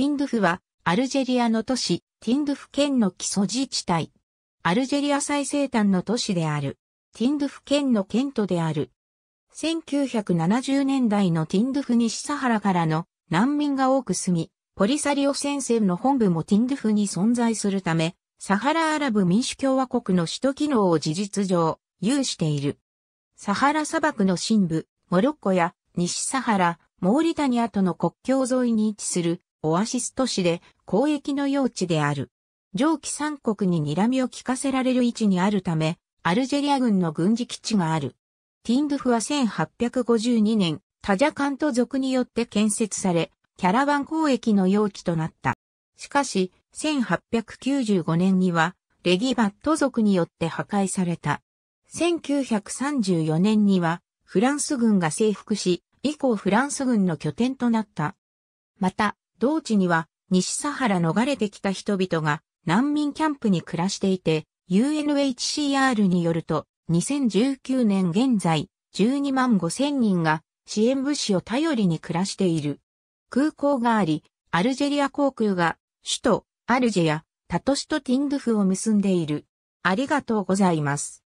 ティンドゥフは、アルジェリアの都市、ティンドゥフ県の基礎自治体。アルジェリア最西端の都市である。ティンドゥフ県の県都である。1970年代のティンドゥフ西サハラからの難民が多く住み、ポリサリオ戦線の本部もティンドゥフに存在するため、サハラアラブ民主共和国の首都機能を事実上、有している。サハラ砂漠の深部、モロッコや西サハラ、モーリタニアとの国境沿いに位置するオアシス都市で交易の用地である。上記三国に睨みを利かせられる位置にあるため、アルジェリア軍の軍事基地がある。ティンドゥフは1852年、タジャカント族によって建設され、キャラバン交易の用地となった。しかし、1895年には、レギバット族によって破壊された。1934年には、フランス軍が征服し、以降フランス軍の拠点となった。また、同地には西サハラ逃れてきた人々が難民キャンプに暮らしていて、UNHCR によると2019年現在12万5千人が支援物資を頼りに暮らしている。空港があり、アルジェリア航空が首都アルジェやタトシとティングフを結んでいる。ありがとうございます。